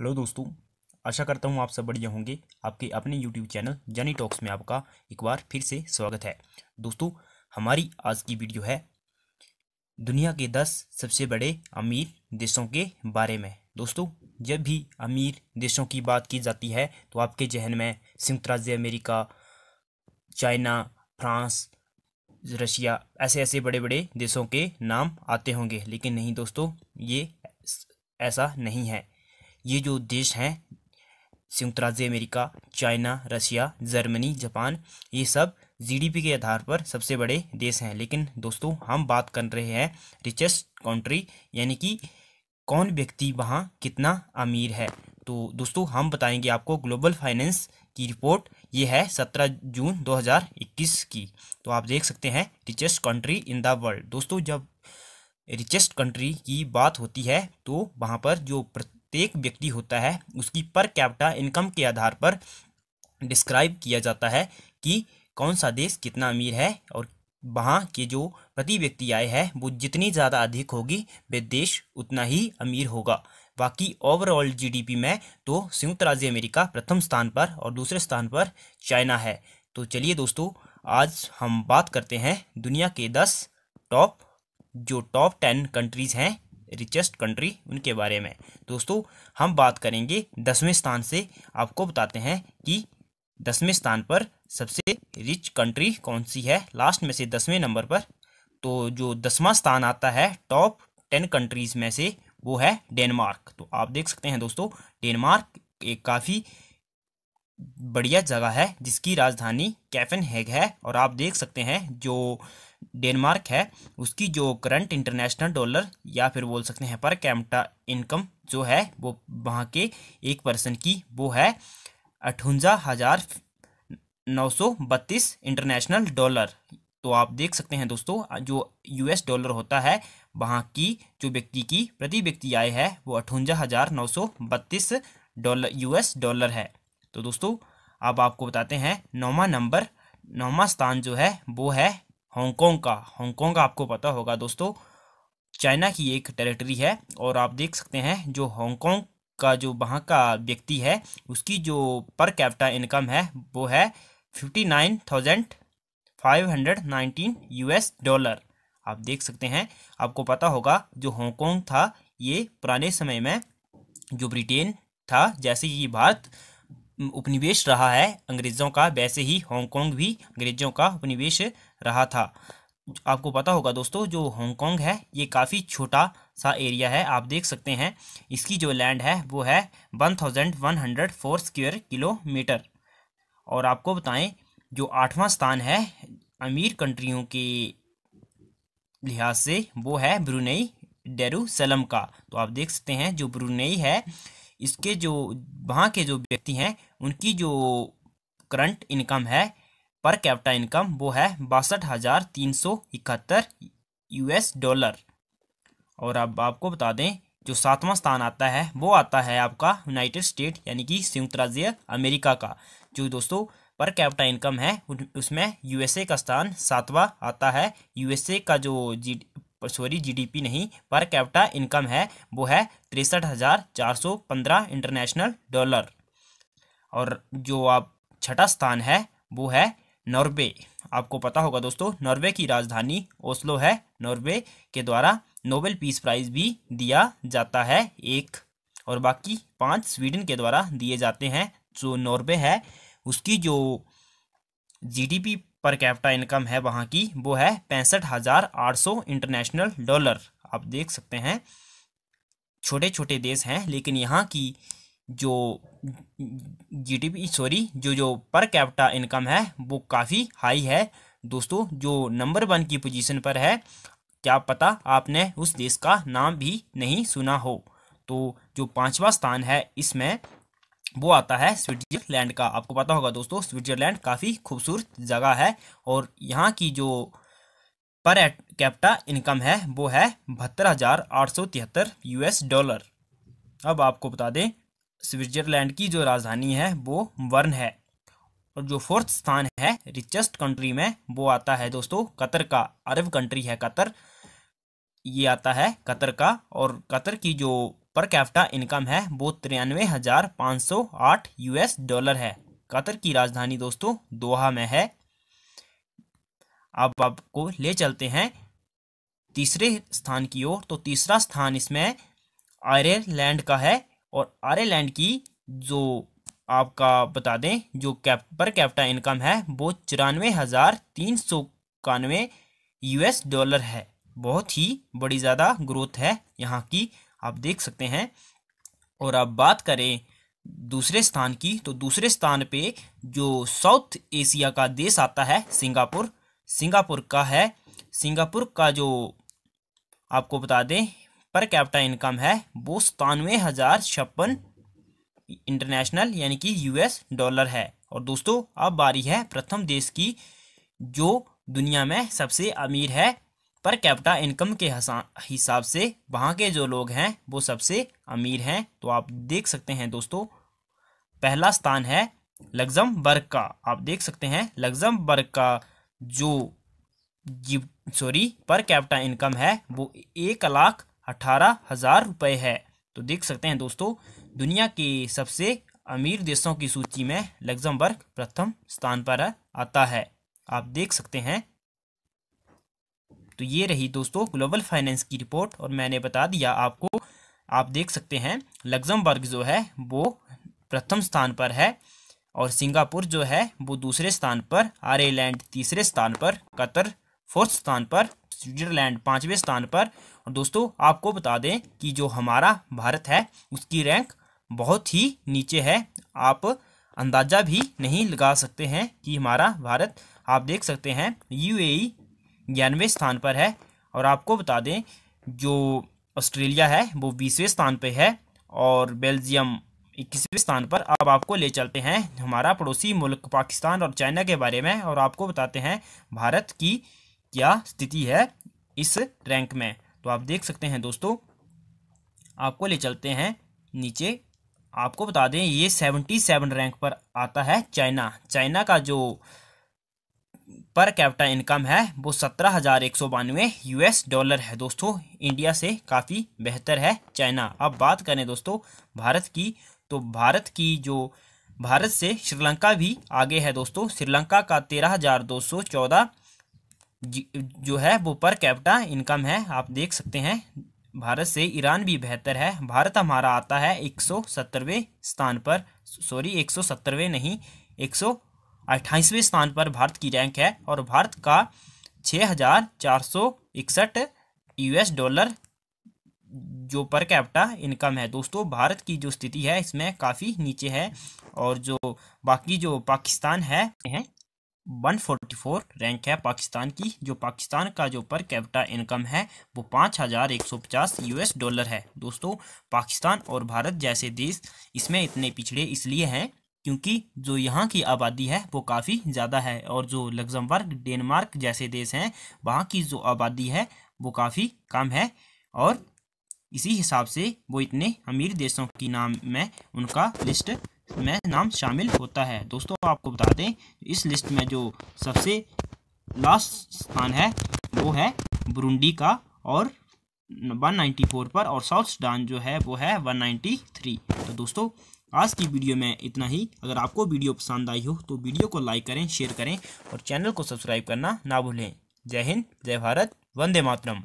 hello दोस्तों आशा करता हूँ आप सब बढ़िया होंगे आपके अपने यूट्यूब चैनल जनी टॉक्स में आपका एक बार फिर से स्वागत है दोस्तों हमारी आज की वीडियो है दुनिया के दस सबसे बड़े अमीर देशों के बारे में दोस्तों जब भी अमीर देशों की बात की जाती है तो आपके जहन में संयुक्त राज्य अमेरिका चाइना फ्रांस रशिया ऐसे ऐसे बड़े बड़े देशों के नाम आते होंगे लेकिन नहीं दोस्तों ये ऐसा नहीं है ये जो देश हैं संयुक्त राज्य America China Russia Germany Japan ये सब जीडीपी के आधार पर सबसे बड़े देश हैं लेकिन दोस्तों हम बात कर रहे हैं रिचेस्ट कंट्री यानी कि कौन व्यक्ति वहाँ कितना अमीर है तो दोस्तों हम बताएंगे आपको ग्लोबल फाइनेंस की रिपोर्ट ये है 17 जून 2021 की तो आप देख सकते हैं richest country in the world दोस्तों जब रिचेस्ट कंट्री की बात होती है तो वहाँ पर जो प्रत... प्रत्येक व्यक्ति होता है उसकी पर कैपिटा इनकम के आधार पर डिस्क्राइब किया जाता है कि कौन सा देश कितना अमीर है और वहाँ के जो प्रति व्यक्ति आय है वो जितनी ज़्यादा अधिक होगी वे देश उतना ही अमीर होगा बाकी ओवरऑल जीडीपी में तो संयुक्त राज्य अमेरिका प्रथम स्थान पर और दूसरे स्थान पर चाइना है तो चलिए दोस्तों आज हम बात करते हैं दुनिया के दस टॉप जो टॉप टेन कंट्रीज़ हैं रिचेस्ट कंट्री उनके बारे में दोस्तों हम बात करेंगे दसवें स्थान से आपको बताते हैं कि दसवें स्थान पर सबसे रिच कंट्री कौन सी है लास्ट में से दसवें नंबर पर तो जो दसवां स्थान आता है टॉप टेन कंट्रीज़ में से वो है डेनमार्क तो आप देख सकते हैं दोस्तों डेनमार्क एक काफ़ी बढ़िया जगह है जिसकी राजधानी कैफन हैग है और आप देख सकते हैं जो डेनमार्क है उसकी जो करंट इंटरनेशनल डॉलर या फिर बोल सकते हैं पर कैमटा इनकम जो है वो वहाँ के एक पर्सन की वो है अठवंजा हज़ार नौ सौ बत्तीस इंटरनेशनल डॉलर तो आप देख सकते हैं दोस्तों जो यूएस डॉलर होता है वहाँ की जो व्यक्ति की प्रति व्यक्ति आय है वो अठवंजा हज़ार नौ सौ बत्तीस डॉलर यू डॉलर है तो दोस्तों अब आपको बताते हैं नौवा नंबर नौवा स्थान जो है वो है हांगकांग का हांगकांग आपको पता होगा दोस्तों चाइना की एक टेरिटरी है और आप देख सकते हैं जो हांगकांग का जो वहाँ का व्यक्ति है उसकी जो पर कैपिटा इनकम है वो है fifty nine thousand five hundred nineteen US dollar आप देख सकते हैं आपको पता होगा जो हांगकांग था ये पुराने समय में जो ब्रिटेन था जैसे कि भारत उपनिवेश रहा है अंग्रेज़ों का वैसे ही हांगकांग भी अंग्रेज़ों का उपनिवेश रहा था आपको पता होगा दोस्तों जो हांगकांग है ये काफ़ी छोटा सा एरिया है आप देख सकते हैं इसकी जो लैंड है वो है one thousand one hundred four square kilometre और आपको बताएं जो आठवां स्थान है अमीर कंट्रियों के लिहाज से वो है ब्रुनई डेरूसलम का तो आप देख सकते हैं जो ब्रुनई है इसके जो वहाँ के जो व्यक्ति हैं उनकी जो करंट इनकम है पर कैपिटा इनकम वो है बासठ हज़ार तीन सौ इकहत्तर यूएस डॉलर और अब आपको बता दें जो सातवां स्थान आता है वो आता है आपका यूनाइटेड स्टेट यानी कि संयुक्त राज्य अमेरिका का जो दोस्तों पर कैपिटा इनकम है उसमें यूएसए का स्थान सातवां आता है यूएसए का जो जी सॉरी जीडीपी नहीं पर कैपिटा इनकम है वो है तिरसठ हज़ार चार सौ पंद्रह इंटरनेशनल डॉलर और जो आप छठा स्थान है वो है नॉर्वे आपको पता होगा दोस्तों नॉर्वे की राजधानी ओस्लो है नॉर्वे के द्वारा नोबेल पीस प्राइज़ भी दिया जाता है एक और बाकी पांच स्वीडन के द्वारा दिए जाते हैं जो नॉर्वे है उसकी जो जीडीपी पर कैपिटा इनकम है वहाँ की वो है पैंसठ हज़ार आठ सौ इंटरनेशनल डॉलर आप देख सकते हैं छोटे छोटे देश हैं लेकिन यहाँ की जो जीडीपी सॉरी जो जो पर कैपिटा इनकम है वो काफ़ी हाई है दोस्तों जो नंबर वन की पोजीशन पर है क्या पता आपने उस देश का नाम भी नहीं सुना हो तो जो पांचवा स्थान है इसमें वो आता है स्विट्जरलैंड का आपको पता होगा दोस्तों स्विट्जरलैंड काफ़ी खूबसूरत जगह है और यहाँ की जो पर कैप्टा इनकम है वो है बहत्तर हज़ार आठ सौ तिहत्तर यूएस डॉलर अब आपको बता दें स्विट्जरलैंड की जो राजधानी है वो वर्न है और जो फोर्थ स्थान है रिचेस्ट कंट्री में वो आता है दोस्तों कतर का अरब कंट्री है कतर ये आता है कतर का और कतर की जो पर कैपिटा इनकम है वो तिरानवे हज़ार पाँच सौ आठ यूएस डॉलर है कतर की राजधानी दोस्तों दोहा में है अब आपको ले चलते हैं तीसरे स्थान की ओर तो तीसरा स्थान इसमें आयरलैंड का है और आयरलैंड की जो आपका बता दें जो कैप पर कैपिटा इनकम है वो चौरानवे हज़ार तीन सौ इक्यानवे यूएस डॉलर है बहुत ही बड़ी ज़्यादा ग्रोथ है यहाँ की आप देख सकते हैं और अब बात करें दूसरे स्थान की तो दूसरे स्थान पे जो साउथ एशिया का देश आता है सिंगापुर सिंगापुर का है सिंगापुर का जो आपको बता दें पर कैपिटा इनकम है वो सतानवे हज़ार छप्पन इंटरनेशनल यानी कि यूएस डॉलर है और दोस्तों अब बारी है प्रथम देश की जो दुनिया में सबसे अमीर है पर कैपिटा इनकम के हिसाब से वहाँ के जो लोग हैं वो सबसे अमीर हैं तो आप देख सकते हैं दोस्तों पहला स्थान है लग्जमबर्ग का आप देख सकते हैं लग्जमबर्ग का जो सॉरी पर कैपिटा इनकम है वो एक लाख अठारह हज़ार रुपये है तो देख सकते हैं दोस्तों दुनिया के सबसे अमीर देशों की सूची में लग्जमबर्ग प्रथम स्थान पर आता है आप देख सकते हैं तो ये रही दोस्तों ग्लोबल फाइनेंस की रिपोर्ट और मैंने बता दिया आपको आप देख सकते हैं लग्जमबर्ग जो है वो प्रथम स्थान पर है और सिंगापुर जो है वो दूसरे स्थान पर आयरलैंड तीसरे स्थान पर कतर फोर्थ स्थान पर स्विट्जरलैंड पाँचवें स्थान पर और दोस्तों आपको बता दें कि जो हमारा भारत है उसकी रैंक बहुत ही नीचे है आप अंदाज़ा भी नहीं लगा सकते हैं कि हमारा भारत आप देख सकते हैं यूएई ग्यारहवें स्थान पर है और आपको बता दें जो ऑस्ट्रेलिया है वो बीसवें स्थान पर है और बेल्जियम इक्कीसवें स्थान पर अब आपको ले चलते हैं हमारा पड़ोसी मुल्क पाकिस्तान और चाइना के बारे में और आपको बताते हैं भारत की क्या स्थिति है इस रैंक में तो आप देख सकते हैं दोस्तों आपको ले चलते हैं नीचे आपको बता दें ये सेवेंटी सेवन रैंक पर आता है चाइना चाइना का जो पर कैपिटा इनकम है वो सत्रह हज़ार एक सौ बानवे यूएस डॉलर है दोस्तों इंडिया से काफ़ी बेहतर है चाइना अब बात करें दोस्तों भारत की तो भारत की जो भारत से श्रीलंका भी आगे है दोस्तों श्रीलंका का तेरह हज़ार दो सौ चौदह जो है वो पर कैपिटा इनकम है आप देख सकते हैं भारत से ईरान भी बेहतर है भारत हमारा आता है एक सौ सत्तरवें स्थान पर सॉरी एक सौ सत्तरवें नहीं एक सौ अट्ठाईसवें स्थान पर भारत की रैंक है और भारत का छः हज़ार चार सौ इकसठ यूएस डॉलर जो पर कैपिटा इनकम है दोस्तों भारत की जो स्थिति है इसमें काफ़ी नीचे है और जो बाकी जो पाकिस्तान है वन फोर्टी फोर रैंक है पाकिस्तान की जो पाकिस्तान का जो पर कैपिटा इनकम है वो पाँच हज़ार एक सौ पचास यूएस डॉलर है दोस्तों पाकिस्तान और भारत जैसे देश इसमें इतने पिछड़े इसलिए हैं क्योंकि जो यहाँ की आबादी है वो काफ़ी ज़्यादा है और जो लग्जमबर्ग डेनमार्क जैसे देश हैं वहाँ की जो आबादी है वो काफ़ी कम है और इसी हिसाब से वो इतने अमीर देशों की नाम में उनका लिस्ट में नाम शामिल होता है दोस्तों आपको बता दें इस लिस्ट में जो सबसे लास्ट स्थान है वो है बुरुंडी का और 194 पर और साउथ सुडान जो है वो है 193 तो दोस्तों आज की वीडियो में इतना ही अगर आपको वीडियो पसंद आई हो तो वीडियो को लाइक करें शेयर करें और चैनल को सब्सक्राइब करना ना भूलें जय हिंद जय भारत वंदे मातरम